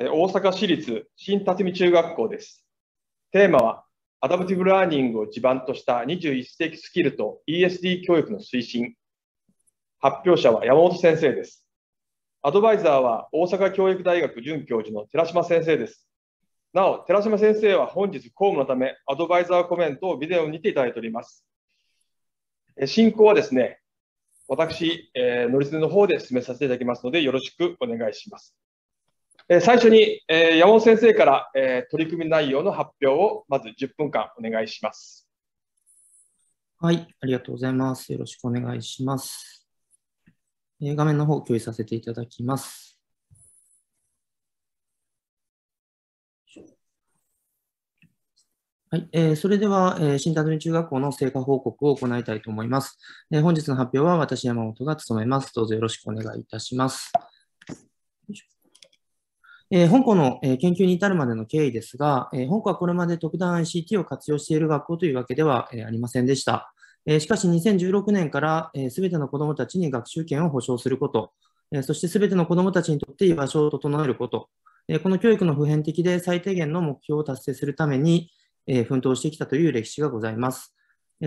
大阪市立新辰巳中学校です。テーマは、アダプティブラーニングを地盤とした21世紀スキルと ESD 教育の推進。発表者は山本先生です。アドバイザーは大阪教育大学准教授の寺島先生です。なお、寺島先生は本日公務のため、アドバイザーコメントをビデオにていただいております。進行はですね、私、えー、乗り継ぎの方で進めさせていただきますので、よろしくお願いします。え最初に、え山本先生から、え取り組み内容の発表をまず10分間お願いします。はい、ありがとうございます。よろしくお願いします。え画面の方共有させていただきます。はいえー、それでは、えー、新田中学校の成果報告を行いたいと思います、えー、本日の発表は私、山本が務めます。どうぞよろしくお願いいたします。えー、本校の、えー、研究に至るまでの経緯ですが、えー、本校はこれまで特段 ICT を活用している学校というわけでは、えありませんでした。えしかし2016年からすべ、えー、ての子どもたちに学習権を保障すること、えそしてすべての子どもたちにとって居場所を整えること、えこの教育の普遍的で最低限の目標を達成するために、え奮闘してきたという歴史がございます。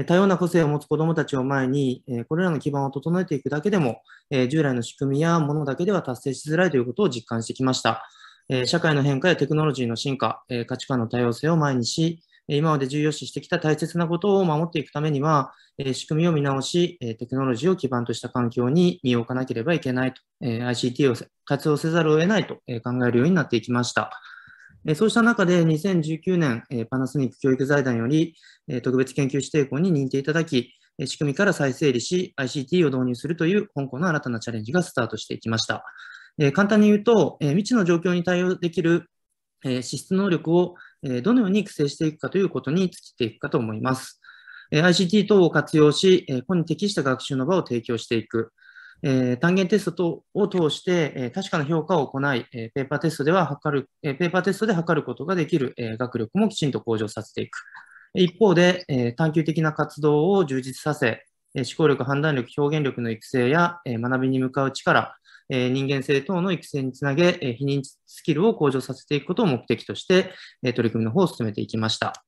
多様な個性を持つ子どもたちを前に、これらの基盤を整えていくだけでも、従来の仕組みやものだけでは達成しづらいということを実感してきました。え社会の変化やテクノロジーの進化、え価値観の多様性を前にし、今まで重要視してきた大切なことを守っていくためには、え仕組みを見直し、えテクノロジーを基盤とした環境に身を置かなければいけないと、え ICT を活用せざるを得ないと、え考えるようになっていきました。えそうした中で2019年、えパナソニック教育財団より、え特別研究指定校に認定いただき、え仕組みから再整理し、ICT を導入するという香港の新たなチャレンジがスタートしていきました。え簡単に言うと、え未知の状況に対応できる、え資質能力を、えどのように育成していくかということに尽きていくかと思います。え ICT 等を活用し、えこに適した学習の場を提供していく。え単元テストを通して、え確かな評価を行い、えペーパーテストでは測る、えペーパーテストで測ることができる、え学力もきちんと向上させていく。一方で、え探究的な活動を充実させ、思考力、判断力、表現力の育成や学びに向かう力、え人間性等の育成につなげ、え避妊スキルを向上させていくことを目的として、え取り組みの方を進めていきました。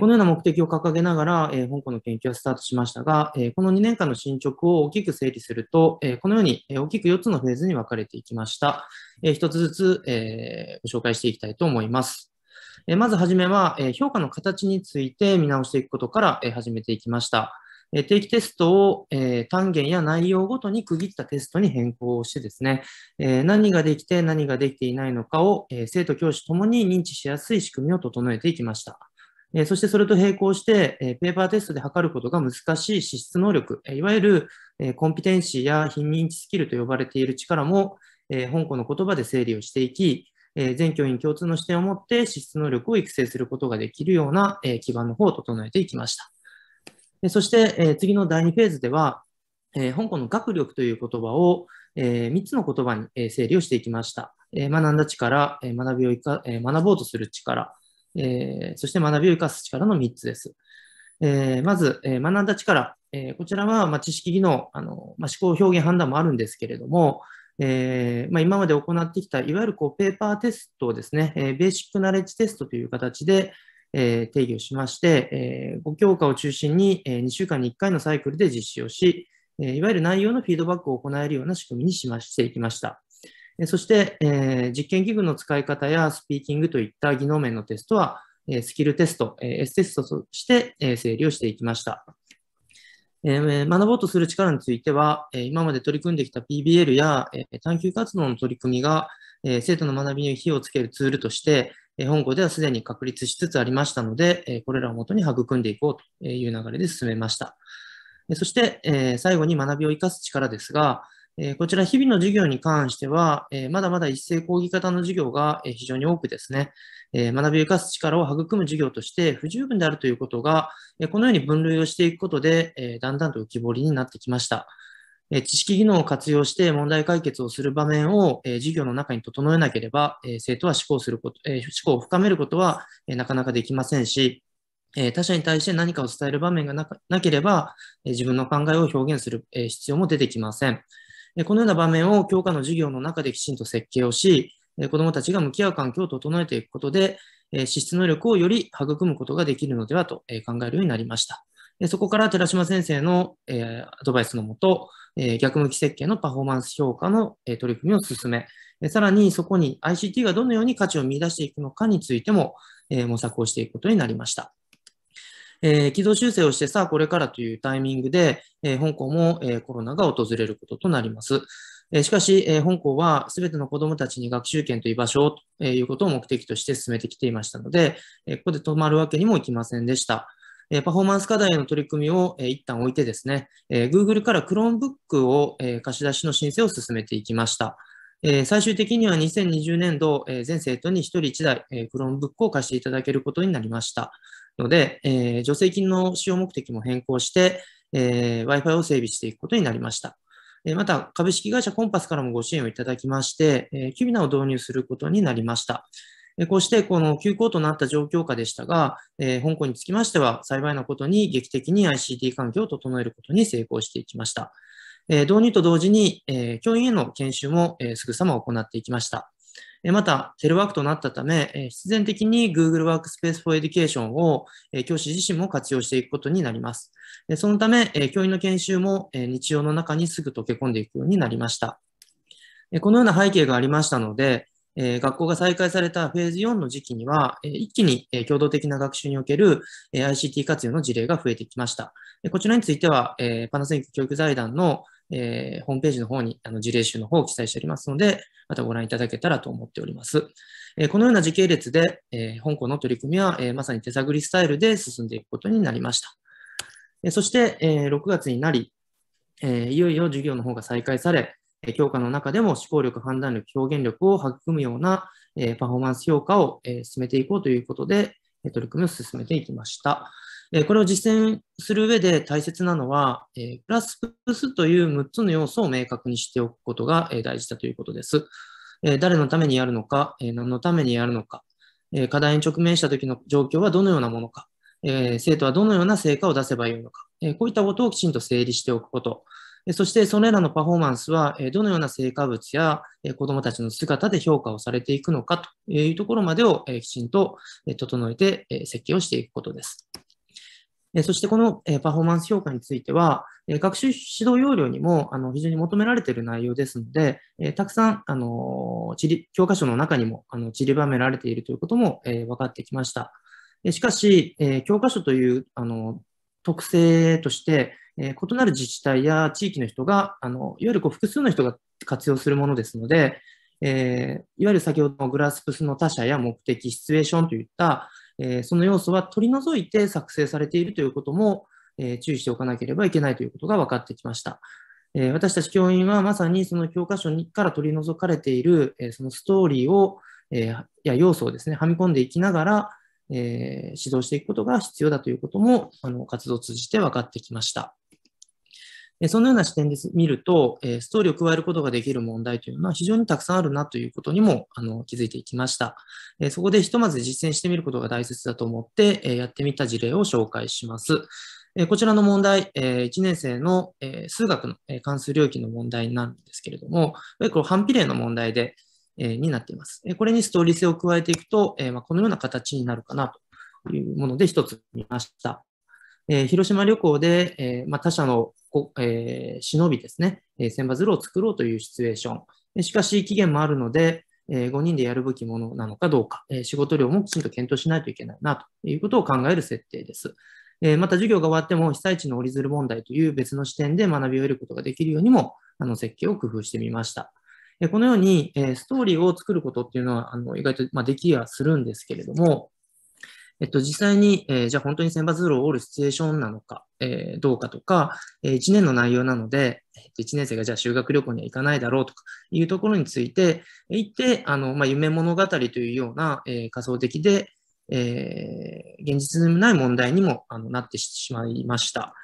このような目的を掲げながら、香港の研究はスタートしましたが、この2年間の進捗を大きく整理すると、このように大きく4つのフェーズに分かれていきました。1つずつご紹介していきたいと思います。まずはじめは、評価の形について見直していくことから始めていきました。定期テストを、え単元や内容ごとに区切ったテストに変更してですね、え何ができて何ができていないのかを、え生徒教師ともに認知しやすい仕組みを整えていきました。えそしてそれと並行して、えペーパーテストで測ることが難しい資質能力、いわゆる、えコンピテンシーや非認知スキルと呼ばれている力も、え本校の言葉で整理をしていき、え全教員共通の視点を持って資質能力を育成することができるような、え基盤の方を整えていきました。そして、え次の第2フェーズでは、え香港の学力という言葉を、え3つの言葉に、え整理をしていきました。え学んだ力、え学びをいか、え学ぼうとする力、えそして学びを生かす力の3つです。えまず、え学んだ力、えこちらは、ま知識技能、あのま思考表現判断もあるんですけれども、えー、まあ、今まで行ってきたいわゆるこうペーパーテストをですね、えー、ベーシックナレッジテストという形で、え定義をしまして、え5教科を中心に、え2週間に1回のサイクルで実施をし、えいわゆる内容のフィードバックを行えるような仕組みにしましていきました。そして、え実験器具の使い方やスピーキングといった技能面のテストは、えスキルテスト、え S テストとして、え整理をしていきました。え学ぼうとする力については、え今まで取り組んできた PBL や、え探究活動の取り組みが、え生徒の学びに火をつけるツールとして、本校ではすでに確立しつつありましたので、これらをもとに育んでいこうという流れで進めました。そして、最後に学びを生かす力ですが、こちら日々の授業に関しては、まだまだ一斉講義型の授業が非常に多くですね、学びを生かす力を育む授業として不十分であるということが、このように分類をしていくことで、だんだんと浮き彫りになってきました。え知識技能を活用して問題解決をする場面を、え授業の中に整えなければ、え生徒は思考すること、え思考を深めることは、えなかなかできませんし、え他者に対して何かを伝える場面がなければ、え自分の考えを表現する、え必要も出てきません。このような場面を教科の授業の中できちんと設計をし、子どもたちが向き合う環境を整えていくことで、資質能力をより育むことができるのではと考えるようになりました。そこから寺島先生の、えー、アドバイスのもと、えー、逆向き設計のパフォーマンス評価の、えー、取り組みを進め、えさらにそこに ICT がどのように価値を見出していくのかについても、え模索をしていくことになりました。え軌道修正をしてさあこれからというタイミングで、え香港も、えコロナが訪れることとなります。しかし、本校はすべての子どもたちに学習権と居場所をということを目的として進めてきていましたので、ここで止まるわけにもいきませんでした。パフォーマンス課題への取り組みを、一旦置いてですね、グ Google から Chromebook を、貸し出しの申請を進めていきました。最終的には2020年度、全生徒に1人1台、ク Chromebook を貸していただけることになりました。ので、助成金の使用目的も変更して、Wi-Fi を整備していくことになりました。また、株式会社コンパスからもご支援をいただきまして、キュビナを導入することになりました。こうしてこの休校となった状況下でしたが、え香港につきましては幸いなことに劇的に ICT 環境を整えることに成功していきました。え導入と同時に、え教員への研修も、えすぐさま行っていきました。えまた、テレワークとなったため、え必然的に Google Workspace for Education を、え教師自身も活用していくことになります。えそのため、え教員の研修も、え日常の中にすぐ溶け込んでいくようになりました。このような背景がありましたので、え学校が再開されたフェーズ4の時期には、え一気に、え共同的な学習における、え ICT 活用の事例が増えてきました。えこちらについては、えパナソニック教育財団の、えホームページの方にあの事例集の方を記載しておりますので、またご覧いただけたらと思っております。えこのような時系列で、え本校の取り組みは、えまさに手探りスタイルで進んでいくことになりました。えそして、え6月になり、えいよいよ授業の方が再開され、教科の中でも思考力、判断力、表現力を育むようなパフォーマンス評価を進めていこうということで、取り組みを進めていきました。これを実践する上で大切なのは、プラスプスという6つの要素を明確にしておくことが大事だということです。誰のためにやるのか、何のためにやるのか、課題に直面した時の状況はどのようなものか、生徒はどのような成果を出せばいいのか、こういったことをきちんと整理しておくこと、そしてそれらのパフォーマンスはどのような成果物や子どもたちの姿で評価をされていくのかというところまでをきちんと整えて設計をしていくことです。そしてこのパフォーマンス評価については、学習指導要領にもあの非常に求められている内容ですので、たくさんあの教科書の中にもあの散りばめられているということも分かってきました。しかし、教科書というあの特性として、え異なる自治体や地域の人が、あのいわゆるこう複数の人が活用するものですので、えー、いわゆる先ほどのグラスプスの他者や目的、シチュエーションといった、えー、その要素は取り除いて作成されているということも、えー、注意しておかなければいけないということが分かってきました。え私たち教員はまさにその教科書から取り除かれている、えそのストーリーを、えや要素をですね、はみ込んでいきながら、え指導していくことが必要だということも、あの活動を通じて分かってきました。そのような視点で見ると、ストーリーを加えることができる問題というのは非常にたくさんあるなということにもあの気づいていきました。そこでひとまず実践してみることが大切だと思ってやってみた事例を紹介します。こちらの問題、1年生の数学の関数領域の問題なんですけれども、これ反比例の問題で、になっています。これにストーリー性を加えていくと、このような形になるかなというもので一つ見ました。広島旅行で他社のこえー、忍びですね、えー、千羽鶴を作ろうというシチュエーション。しかし、期限もあるので、えー、5人でやるべきものなのかどうか、えー、仕事量もきちんと検討しないといけないなということを考える設定です。えー、また、授業が終わっても被災地の折り鶴問題という別の視点で学びを得ることができるようにも、あの設計を工夫してみました。このように、えー、ストーリーを作ることっていうのは、あの意外と、まあ、できはするんですけれども、えっと、実際に、えー、じゃあ本当に千羽路を折るシチュエーションなのか、えー、どうかとか、えー、1年の内容なので、1年生がじゃあ修学旅行には行かないだろうとかいうところについて、行って、あの、まあ、夢物語というような、えー、仮想的で、えー、現実のない問題にもあのなってしまいました。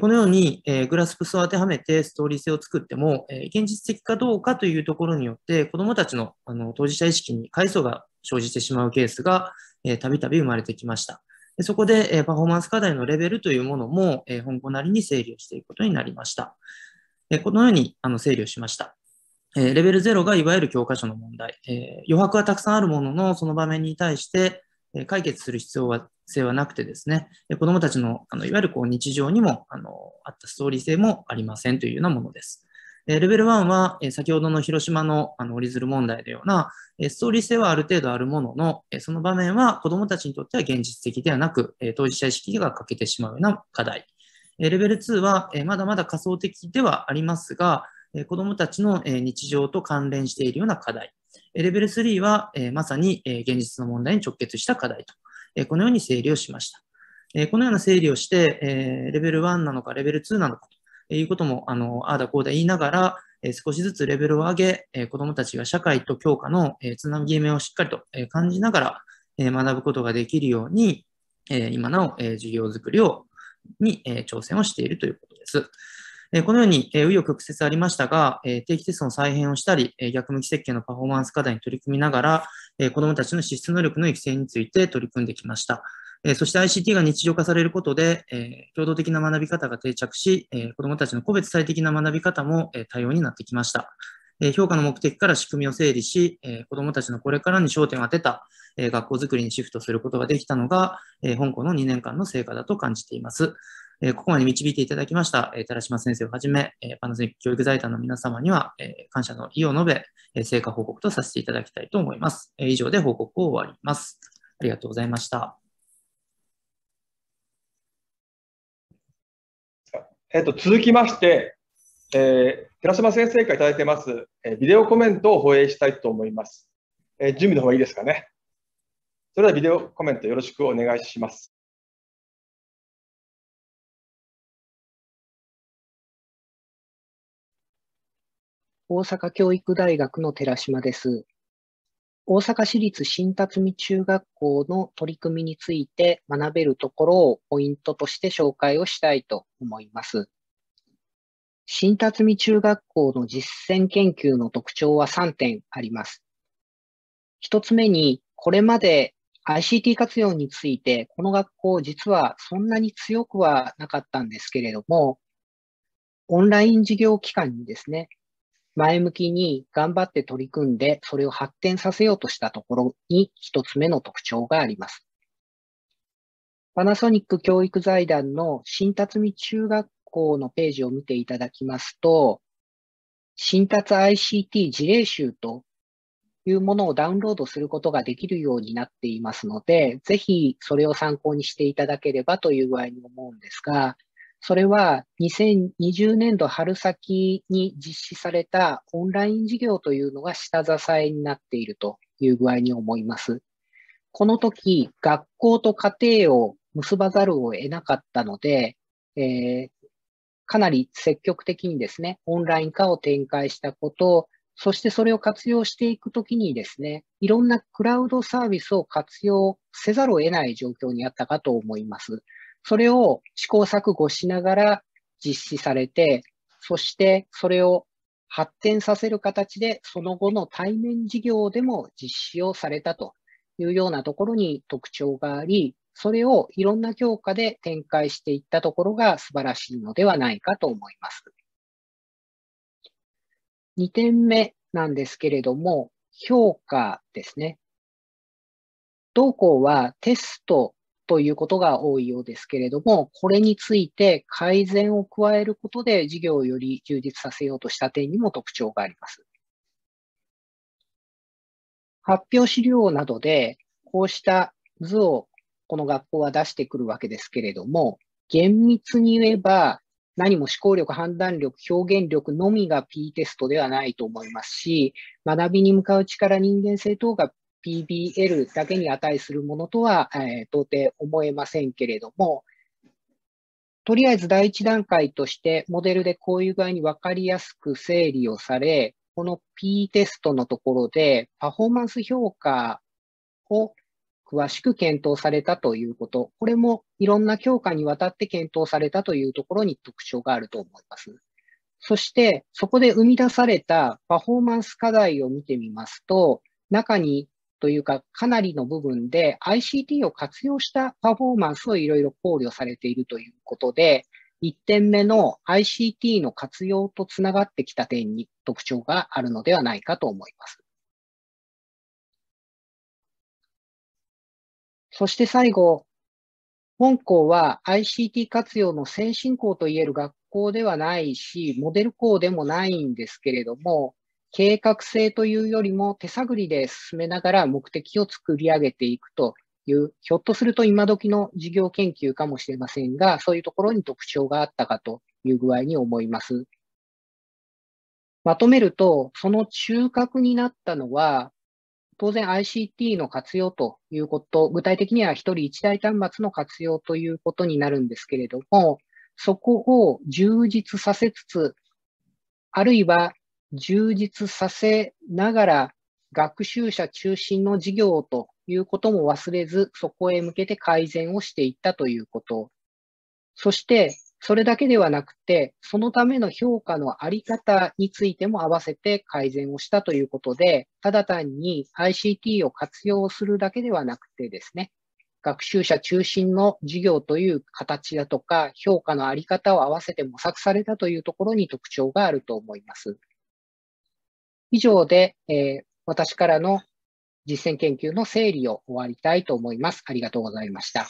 このように、えー、グラスプスを当てはめてストーリー性を作っても、えー、現実的かどうかというところによって、子どもたちのあの当事者意識に階層が生じてしまうケースが、えたびたび生まれてきました。でそこで、えパフォーマンス課題のレベルというものも、え本校なりに整理をしていくことになりました。えこのようにあの整理をしました。えレベル0がいわゆる教科書の問題、え余白はたくさんあるものの、その場面に対して、え解決する必要は性はなくてですね、え子どもたちのあのいわゆるこう日常にもあのあったストーリー性もありませんというようなものです。えレベル1は、え先ほどの広島のあの折り鶴問題のような、えストーリー性はある程度あるものの、えその場面は子供たちにとっては現実的ではなく、え当事者意識が欠けてしまうような課題。えレベル2は、えまだまだ仮想的ではありますが、え子供たちの、え日常と関連しているような課題。レベル3は、えまさに、え現実の問題に直結した課題と、えこのように整理をしました。えこのような整理をして、えレベル1なのかレベル2なのかいうことも、あの、ああだこうだ言いながら、え少しずつレベルを上げ、え子供たちが社会と教科の、えつなぎ目をしっかりと、え感じながら、え学ぶことができるように、え今なお、え授業づくりを、に、え挑戦をしているということです。えこのように、え紆余曲折ありましたが、え定期テストの再編をしたり、え逆向き設計のパフォーマンス課題に取り組みながら、え子供たちの資質能力の育成について取り組んできました。えそして ICT が日常化されることで、え共同的な学び方が定着し、え子どもたちの個別最適な学び方も、え多様になってきました。え評価の目的から仕組みを整理し、え子どもたちのこれからに焦点を当てた、え学校づくりにシフトすることができたのが、え本校の2年間の成果だと感じています。えここまで導いていただきました、え寺島先生をはじめ、えパナソニック教育財団の皆様には、え感謝の意を述べ、え成果報告とさせていただきたいと思います。え以上で報告を終わります。ありがとうございました。えっと、続きまして、えー、寺島先生から頂いてます、えー、ビデオコメントを放映したいと思います。えー、準備の方がいいですかね。それではビデオコメントよろしくお願いします。大阪教育大学の寺島です。大阪市立新辰巳中学校の取り組みについて学べるところをポイントとして紹介をしたいと思います。新辰巳中学校の実践研究の特徴は3点あります。1つ目に、これまで ICT 活用について、この学校実はそんなに強くはなかったんですけれども、オンライン授業機関にですね、前向きに頑張って取り組んで、それを発展させようとしたところに一つ目の特徴があります。パナソニック教育財団の新辰巳中学校のページを見ていただきますと、新達 ICT 事例集というものをダウンロードすることができるようになっていますので、ぜひそれを参考にしていただければという具合に思うんですが、それは2020年度春先に実施されたオンライン事業というのが下支えになっているという具合に思います。この時、学校と家庭を結ばざるを得なかったので、えー、かなり積極的にですね、オンライン化を展開したこと、そしてそれを活用していくときにですね、いろんなクラウドサービスを活用せざるを得ない状況にあったかと思います。それを試行錯誤しながら実施されて、そしてそれを発展させる形で、その後の対面事業でも実施をされたというようなところに特徴があり、それをいろんな教科で展開していったところが素晴らしいのではないかと思います。2点目なんですけれども、評価ですね。同校はテストということが多いようですけれども、これについて改善を加えることで事業をより充実させようとした点にも特徴があります。発表資料などで、こうした図をこの学校は出してくるわけですけれども、厳密に言えば、何も思考力、判断力、表現力のみが P テストではないと思いますし、学びに向かう力、人間性等が PBL だけに値するものとは、えー、到底思えませんけれども、とりあえず第一段階として、モデルでこういう具合に分かりやすく整理をされ、この P テストのところで、パフォーマンス評価を詳しく検討されたということ、これもいろんな教科にわたって検討されたというところに特徴があると思います。そして、そこで生み出されたパフォーマンス課題を見てみますと、中にというか、かなりの部分で ICT を活用したパフォーマンスをいろいろ考慮されているということで、1点目の ICT の活用とつながってきた点に特徴があるのではないかと思います。そして最後、本校は ICT 活用の先進校といえる学校ではないし、モデル校でもないんですけれども、計画性というよりも手探りで進めながら目的を作り上げていくという、ひょっとすると今時の事業研究かもしれませんが、そういうところに特徴があったかという具合に思います。まとめると、その中核になったのは、当然 ICT の活用ということ、具体的には1人1台端末の活用ということになるんですけれども、そこを充実させつつ、あるいは充実させながら、学習者中心の事業ということも忘れず、そこへ向けて改善をしていったということ。そして、それだけではなくて、そのための評価のあり方についても合わせて改善をしたということで、ただ単に ICT を活用するだけではなくてですね、学習者中心の授業という形だとか、評価のあり方を合わせて模索されたというところに特徴があると思います。以上で、えー、私からの実践研究の整理を終わりたいと思います。ありがとうございました。